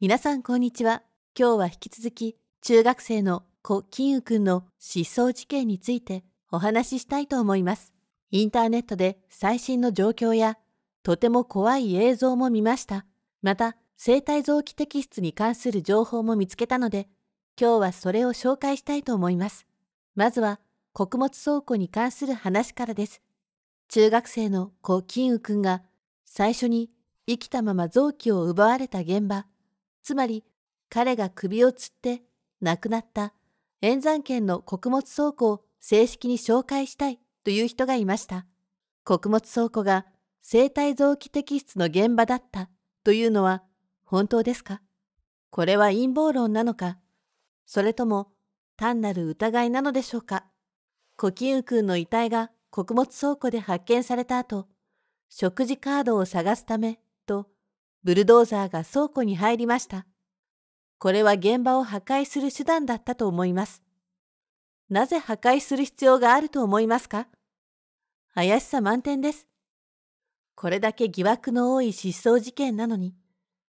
皆さんこんにちは。今日は引き続き中学生の子金羽くんの失踪事件についてお話ししたいと思います。インターネットで最新の状況やとても怖い映像も見ました。また生体臓器摘出に関する情報も見つけたので今日はそれを紹介したいと思います。まずは穀物倉庫に関する話からです。中学生の子金羽くんが最初に生きたまま臓器を奪われた現場つまり彼が首を吊って亡くなった円山県の穀物倉庫を正式に紹介したいという人がいました。穀物倉庫が生体臓器摘出の現場だったというのは本当ですかこれは陰謀論なのかそれとも単なる疑いなのでしょうかコキンウ君の遺体が穀物倉庫で発見された後、食事カードを探すためとブルドーザーが倉庫に入りました。これは現場を破壊する手段だったと思います。なぜ破壊する必要があると思いますか怪しさ満点です。これだけ疑惑の多い失踪事件なのに、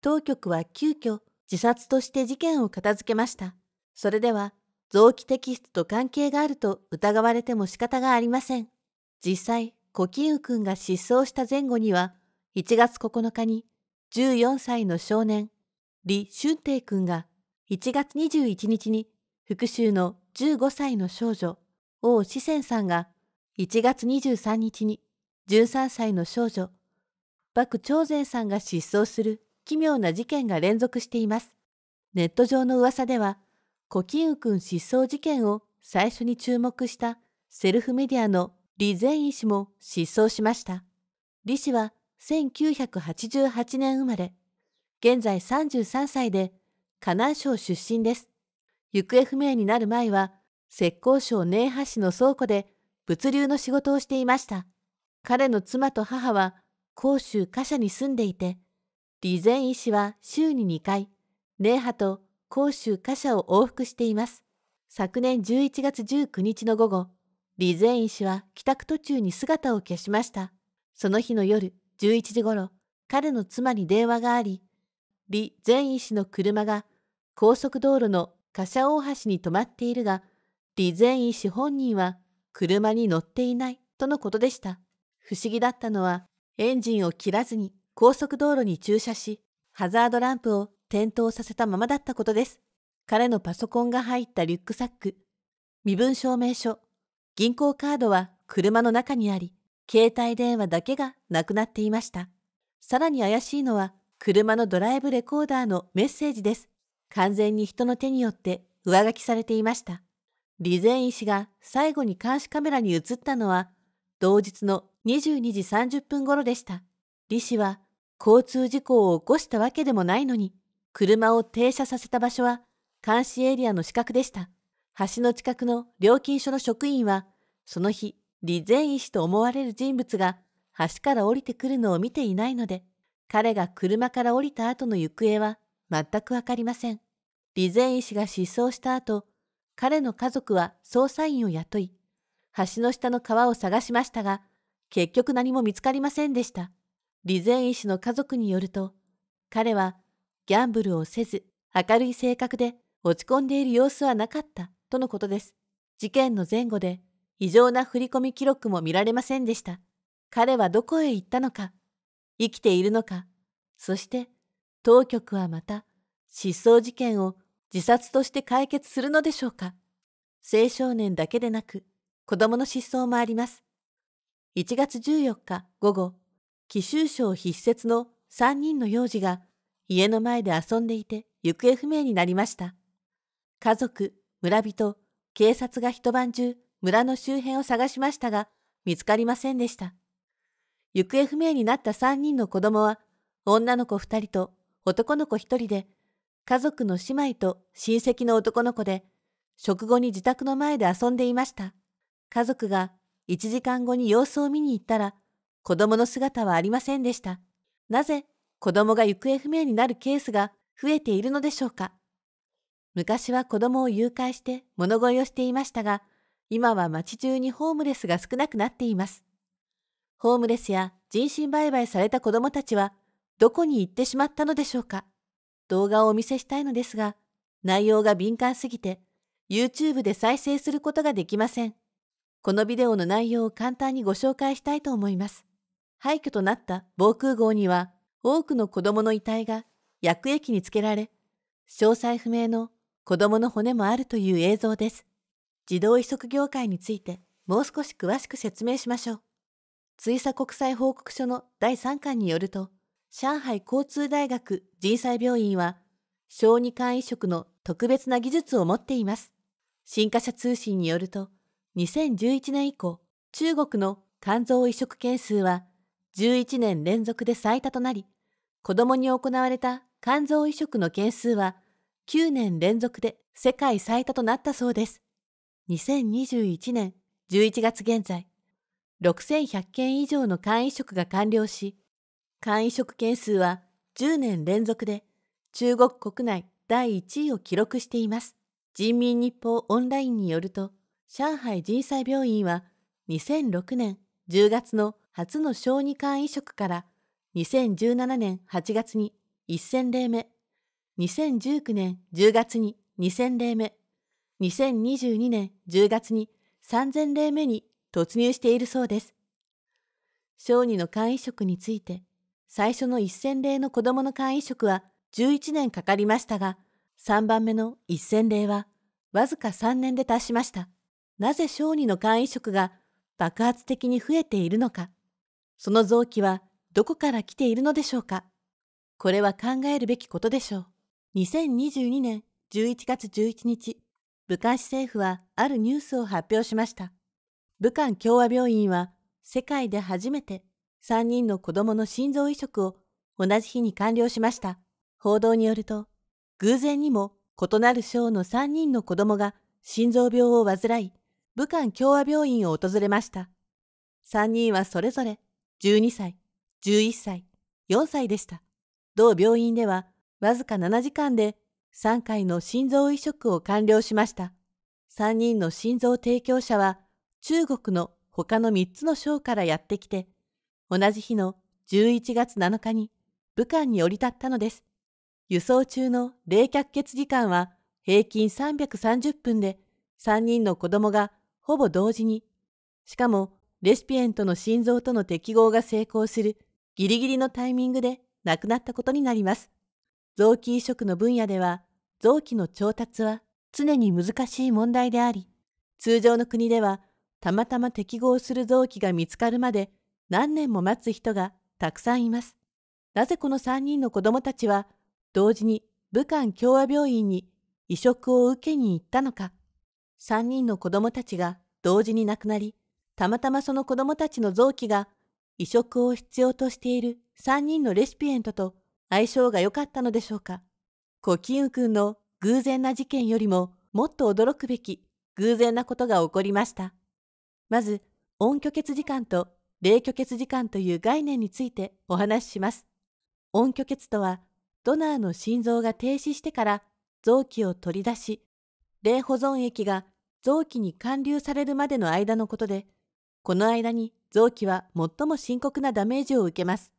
当局は急遽自殺として事件を片付けました。それでは、臓器摘出と関係があると疑われても仕方がありません。実際、コキンウ君が失踪した前後には、1月9日に14歳の少年、李俊亭君が1月21日に復讐の15歳の少女、王志仙さんが1月23日に13歳の少女、幕長善さんが失踪する奇妙な事件が連続しています。ネット上の噂では、胡錦羽君失踪事件を最初に注目したセルフメディアの李善医師も失踪しました。李氏は1988年生まれ、現在33歳で、河南省出身です。行方不明になる前は、浙江省寧波市の倉庫で物流の仕事をしていました。彼の妻と母は、甲州貨車に住んでいて、李善医師は週に2回、寧波と甲州貨車を往復しています。昨年11月19日の午後、李善医師は帰宅途中に姿を消しました。その日の夜、11時ごろ、彼の妻に電話があり、李善医師の車が高速道路の車大橋に止まっているが、李善医師本人は車に乗っていないとのことでした。不思議だったのは、エンジンを切らずに高速道路に駐車し、ハザードランプを点灯させたままだったことです。彼のパソコンが入ったリュックサック、身分証明書、銀行カードは車の中にあり、携帯電話だけがなくなっていました。さらに怪しいのは、車のドライブレコーダーのメッセージです。完全に人の手によって上書きされていました。李善医師が最後に監視カメラに映ったのは、同日の22時30分頃でした。李氏は、交通事故を起こしたわけでもないのに、車を停車させた場所は、監視エリアの死角でした。橋の近くの料金所の職員は、その日、リゼン医師と思われる人物が橋から降りてくるのを見ていないので、彼が車から降りた後の行方は全くわかりません。リゼン医師が失踪した後、彼の家族は捜査員を雇い、橋の下の川を探しましたが、結局何も見つかりませんでした。リゼン医師の家族によると、彼はギャンブルをせず、明るい性格で落ち込んでいる様子はなかったとのことです。事件の前後で異常な振込記録も見られませんでした。彼はどこへ行ったのか、生きているのか、そして当局はまた失踪事件を自殺として解決するのでしょうか。青少年だけでなく子供の失踪もあります。1月14日午後、貴州省筆設の3人の幼児が家の前で遊んでいて行方不明になりました。家族、村人、警察が一晩中村の周辺を探しましたが、見つかりませんでした。行方不明になった3人の子供は、女の子2人と男の子1人で、家族の姉妹と親戚の男の子で、食後に自宅の前で遊んでいました。家族が1時間後に様子を見に行ったら、子供の姿はありませんでした。なぜ子供が行方不明になるケースが増えているのでしょうか。昔は子供を誘拐して物乞いをしていましたが、今は街中にホームレスが少なくなっています。ホームレスや人身売買された子供たちはどこに行ってしまったのでしょうか動画をお見せしたいのですが、内容が敏感すぎて YouTube で再生することができません。このビデオの内容を簡単にご紹介したいと思います。廃墟となった防空壕には多くの子供の遺体が薬液につけられ、詳細不明の子供の骨もあるという映像です。自動移植業界についてもう少し詳しく説明しましょう。追査国際報告書の第3巻によると、上海交通大学人災病院は、小児肝移植の特別な技術を持っています。新華社通信によると、2011年以降、中国の肝臓移植件数は11年連続で最多となり、子供に行われた肝臓移植の件数は9年連続で世界最多となったそうです。2021年11月現在、6100件以上の肝移植が完了し、肝移植件数は10年連続で中国国内第1位を記録しています。人民日報オンラインによると、上海人災病院は2006年10月の初の小児肝移植から2017年8月に1000例目、2019年10月に2000例目2022年10月に3000例目に突入しているそうです。小児の肝移植について、最初の1000例の子供の肝移植は11年かかりましたが、3番目の1000例はわずか3年で達しました。なぜ小児の肝移植が爆発的に増えているのか、その臓器はどこから来ているのでしょうか。これは考えるべきことでしょう。2022年11月11日武漢市政府はあるニュースを発表しました。武漢共和病院は世界で初めて3人の子供の心臓移植を同じ日に完了しました。報道によると、偶然にも異なる症の3人の子供が心臓病を患い、武漢共和病院を訪れました。3人はそれぞれ12歳、11歳、4歳でした。同病院ではわずか7時間で3回の心臓移植を完了しました。3人の心臓提供者は中国の他の3つの省からやってきて、同じ日の11月7日に武漢に降り立ったのです。輸送中の冷却血時間は平均330分で3人の子供がほぼ同時に、しかもレシピエントの心臓との適合が成功するギリギリのタイミングで亡くなったことになります。臓器移植の分野では臓器の調達は常に難しい問題であり、通常の国ではたまたま適合する臓器が見つかるまで何年も待つ人がたくさんいます。なぜこの3人の子供たちは同時に武漢共和病院に移植を受けに行ったのか。3人の子供たちが同時に亡くなり、たまたまその子供たちの臓器が移植を必要としている3人のレシピエントと相性が良かったのでしょうか。コキン君の偶然な事件よりももっと驚くべき偶然なことが起こりました。まず、音拒絶時間と霊拒絶時間という概念についてお話しします。音拒絶とは、ドナーの心臓が停止してから臓器を取り出し、霊保存液が臓器に還流されるまでの間のことで、この間に臓器は最も深刻なダメージを受けます。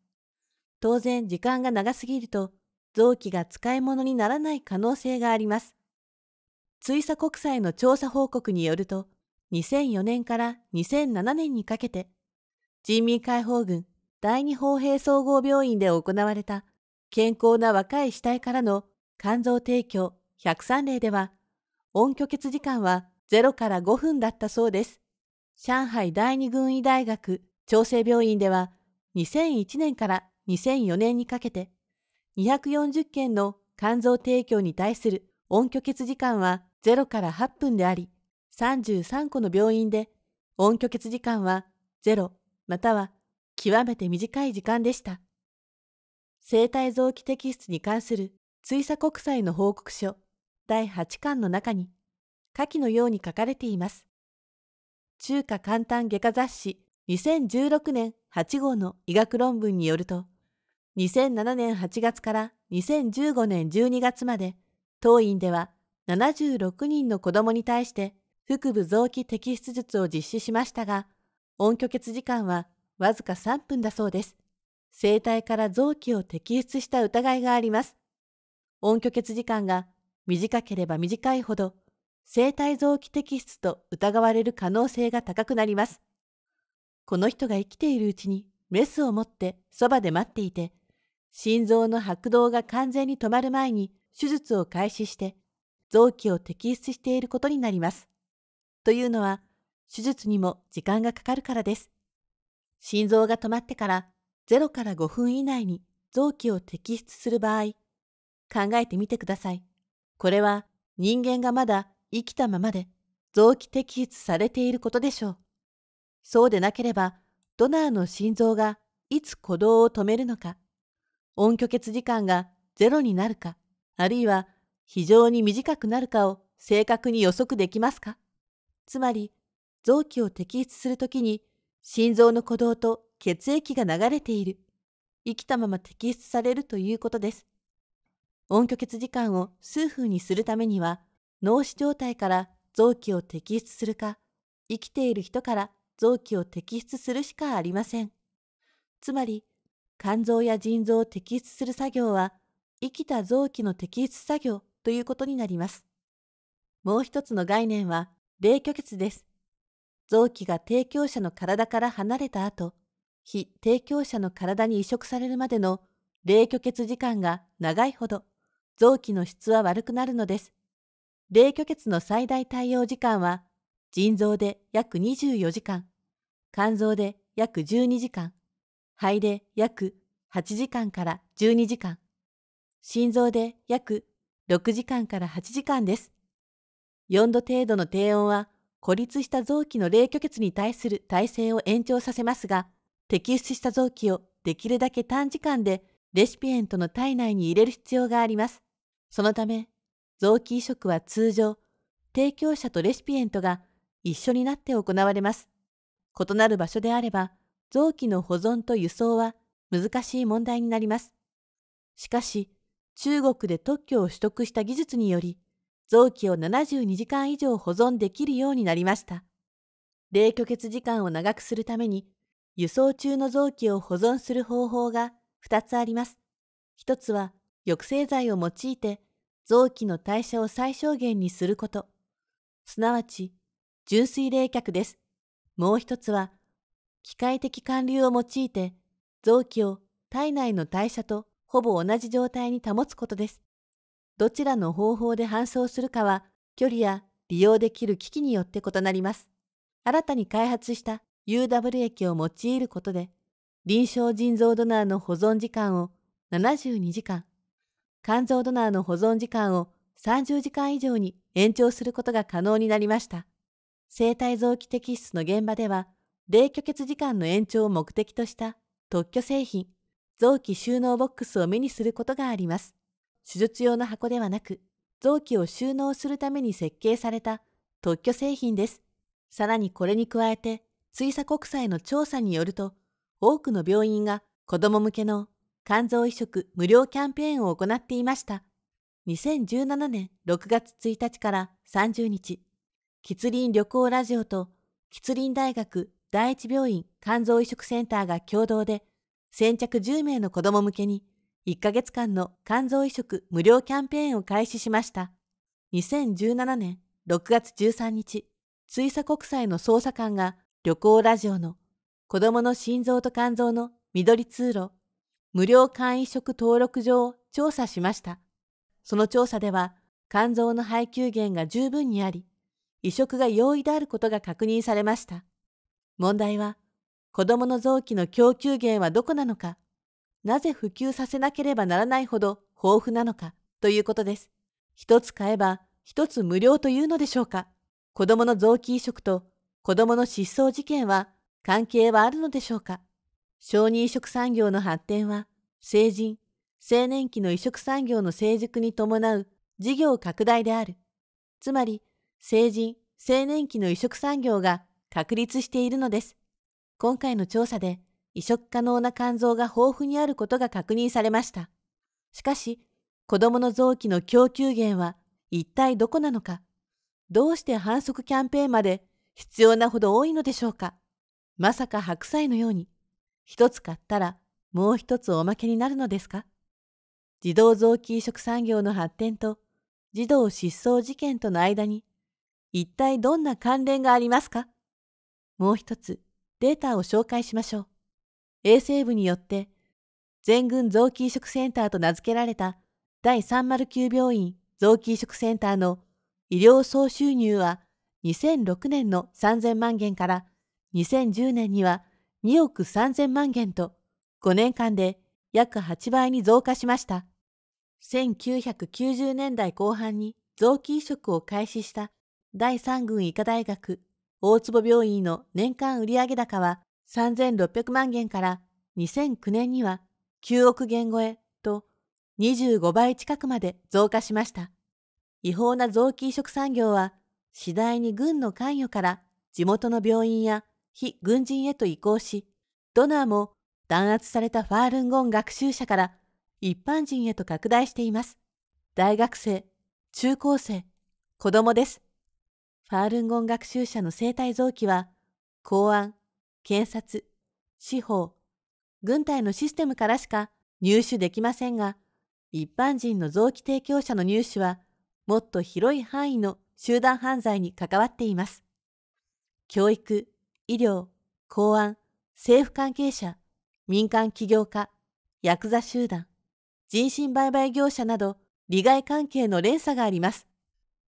当然、時間が長すぎると、臓器が使い物にならない可能性があります。追査国際の調査報告によると、2004年から2007年にかけて、人民解放軍第二砲兵総合病院で行われた健康な若い死体からの肝臓提供103例では、温拒血時間は0から5分だったそうです。上海第二軍医大学調整病院では、2001年から2004年にかけて、240件の肝臓提供に対する温拒血時間は0から8分であり、33個の病院で温拒血時間は0または極めて短い時間でした。生体臓器摘出に関する追査国際の報告書第8巻の中に下記のように書かれています。中華簡単外科雑誌2016年8号の医学論文によると、2007年8月から2015年12月まで、当院では76人の子どもに対して腹部臓器摘出術を実施しましたが、温虚血時間はわずか3分だそうです。生体から臓器を摘出した疑いがあります。温虚血時間が短ければ短いほど、生体臓器摘出と疑われる可能性が高くなります。この人が生きているうちにメスを持ってそばで待っていて、心臓の拍動が完全に止まる前に手術を開始して、臓器を摘出していることになります。というのは、手術にも時間がかかるからです。心臓が止まってから0から5分以内に臓器を摘出する場合、考えてみてください。これは人間がまだ生きたままで臓器摘出されていることでしょう。そうでなければ、ドナーの心臓がいつ鼓動を止めるのか、音虚欠時間がゼロになるか、あるいは非常に短くなるかを正確に予測できますかつまり、臓器を摘出するときに心臓の鼓動と血液が流れている。生きたまま摘出されるということです。音虚血時間を数分にするためには、脳死状態から臓器を摘出するか、生きている人から臓器を摘出するしかありません。つまり、肝臓や腎臓を摘出する作業は、生きた臓器の摘出作業ということになります。もう一つの概念は、霊虚血です。臓器が提供者の体から離れた後、非提供者の体に移植されるまでの霊虚血時間が長いほど、臓器の質は悪くなるのです。霊虚血の最大対応時間は、腎臓で約24時間、肝臓で約12時間、肺で約8時間から12時間、心臓で約6時間から8時間です。4度程度の低温は孤立した臓器の冷却血に対する耐性を延長させますが、摘出した臓器をできるだけ短時間でレシピエントの体内に入れる必要があります。そのため、臓器移植は通常、提供者とレシピエントが一緒になって行われます。異なる場所であれば、臓器の保存と輸送は難しい問題になります。しかし、中国で特許を取得した技術により、臓器を72時間以上保存できるようになりました。冷却血時間を長くするために、輸送中の臓器を保存する方法が2つあります。1つは、抑制剤を用いて、臓器の代謝を最小限にすること。すなわち、純粋冷却です。もう1つは、機械的管流を用いて、臓器を体内の代謝とほぼ同じ状態に保つことです。どちらの方法で搬送するかは、距離や利用できる機器によって異なります。新たに開発した UW 液を用いることで、臨床腎臓ドナーの保存時間を72時間、肝臓ドナーの保存時間を30時間以上に延長することが可能になりました。生体臓器摘出の現場では、冷拒血時間の延長を目的とした特許製品、臓器収納ボックスを目にすることがあります。手術用の箱ではなく、臓器を収納するために設計された特許製品です。さらにこれに加えて、追査国際の調査によると、多くの病院が子供向けの肝臓移植無料キャンペーンを行っていました。2017年6月1日から30日、吉林旅行ラジオと吉林大学第一病院肝臓移植センターが共同で先着10名の子ども向けに1ヶ月間の肝臓移植無料キャンペーンを開始しました。2017年6月13日、追佐国際の捜査官が旅行ラジオの子供の心臓と肝臓の緑通路、無料肝移植登録上を調査しました。その調査では、肝臓の配給源が十分にあり、移植が容易であることが確認されました。問題は、子供の臓器の供給源はどこなのか、なぜ普及させなければならないほど豊富なのかということです。一つ買えば一つ無料というのでしょうか。子供の臓器移植と子供の失踪事件は関係はあるのでしょうか。小児移植産業の発展は、成人、青年期の移植産業の成熟に伴う事業拡大である。つまり、成人、青年期の移植産業が確立しているのです。今回の調査で移植可能な肝臓が豊富にあることが確認されました。しかし、子供の臓器の供給源は一体どこなのか、どうして反則キャンペーンまで必要なほど多いのでしょうか。まさか白菜のように、一つ買ったらもう一つおまけになるのですか児童臓器移植産業の発展と児童失踪事件との間に一体どんな関連がありますかもう一つデータを紹介しましょう。衛生部によって全軍臓器移植センターと名付けられた第309病院臓器移植センターの医療総収入は2006年の3000万元から2010年には2億3000万元と5年間で約8倍に増加しました。1990年代後半に臓器移植を開始した第3軍医科大学大坪病院の年間売上高は3600万元から2009年には9億元超えと25倍近くまで増加しました。違法な臓器移植産業は次第に軍の関与から地元の病院や非軍人へと移行し、ドナーも弾圧されたファールンゴン学習者から一般人へと拡大しています。大学生、中高生、子供です。ファールンゴン学習者の生体臓器は、公安、検察、司法、軍隊のシステムからしか入手できませんが、一般人の臓器提供者の入手は、もっと広い範囲の集団犯罪に関わっています。教育、医療、公安、政府関係者、民間起業家、ヤクザ集団、人身売買業者など利害関係の連鎖があります。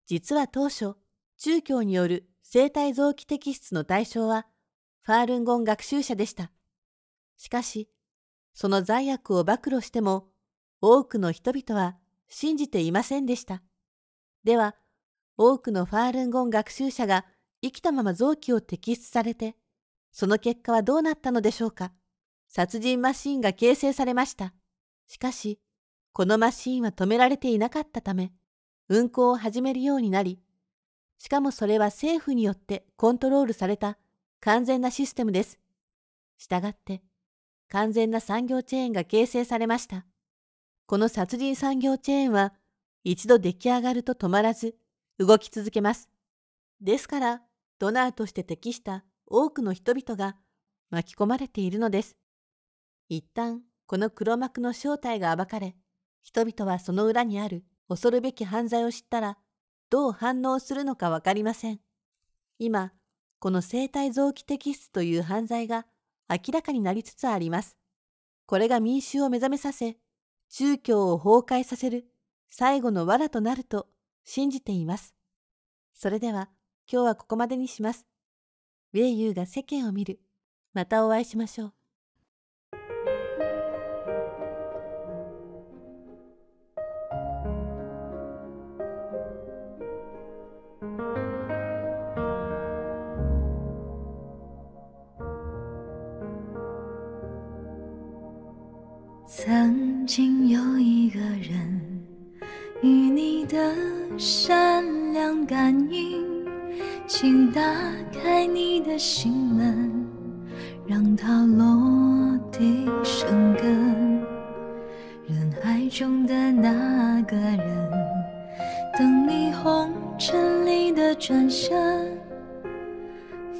実は当初、宗教による生体臓器摘出の対象は、ファールンゴン学習者でした。しかし、その罪悪を暴露しても、多くの人々は信じていませんでした。では、多くのファールンゴン学習者が生きたまま臓器を摘出されて、その結果はどうなったのでしょうか。殺人マシンが形成されました。しかし、このマシンは止められていなかったため、運行を始めるようになり、しかもそれは政府によってコントロールされた完全なシステムです。したがって、完全な産業チェーンが形成されました。この殺人産業チェーンは、一度出来上がると止まらず、動き続けます。ですから、ドナーとして適した多くの人々が巻き込まれているのです。一旦、この黒幕の正体が暴かれ、人々はその裏にある恐るべき犯罪を知ったら、どう反応するのかわかりません。今、この生体臓器摘出という犯罪が明らかになりつつあります。これが民衆を目覚めさせ、宗教を崩壊させる最後の罠となると信じています。それでは今日はここまでにします。米ェが世間を見る。またお会いしましょう。开你的心门，让它落地生根。人海中的那个人，等你红尘里的转身。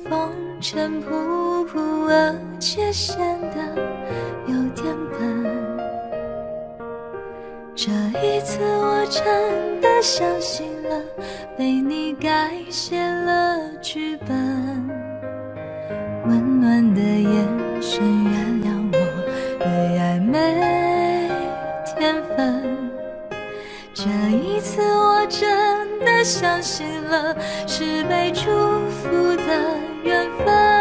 风尘仆仆，而且显得有点笨。这一次，我真的相信。被你改写了剧本，温暖的眼神原谅我对暧昧天分。这一次我真的相信了，是被祝福的缘分。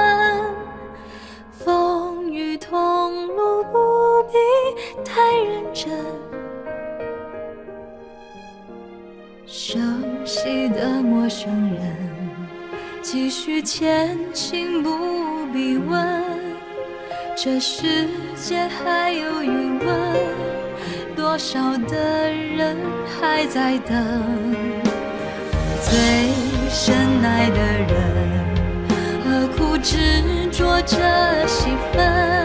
陌生人，继续前行，不必问。这世界还有余温，多少的人还在等。最深爱的人，何苦执着这戏份？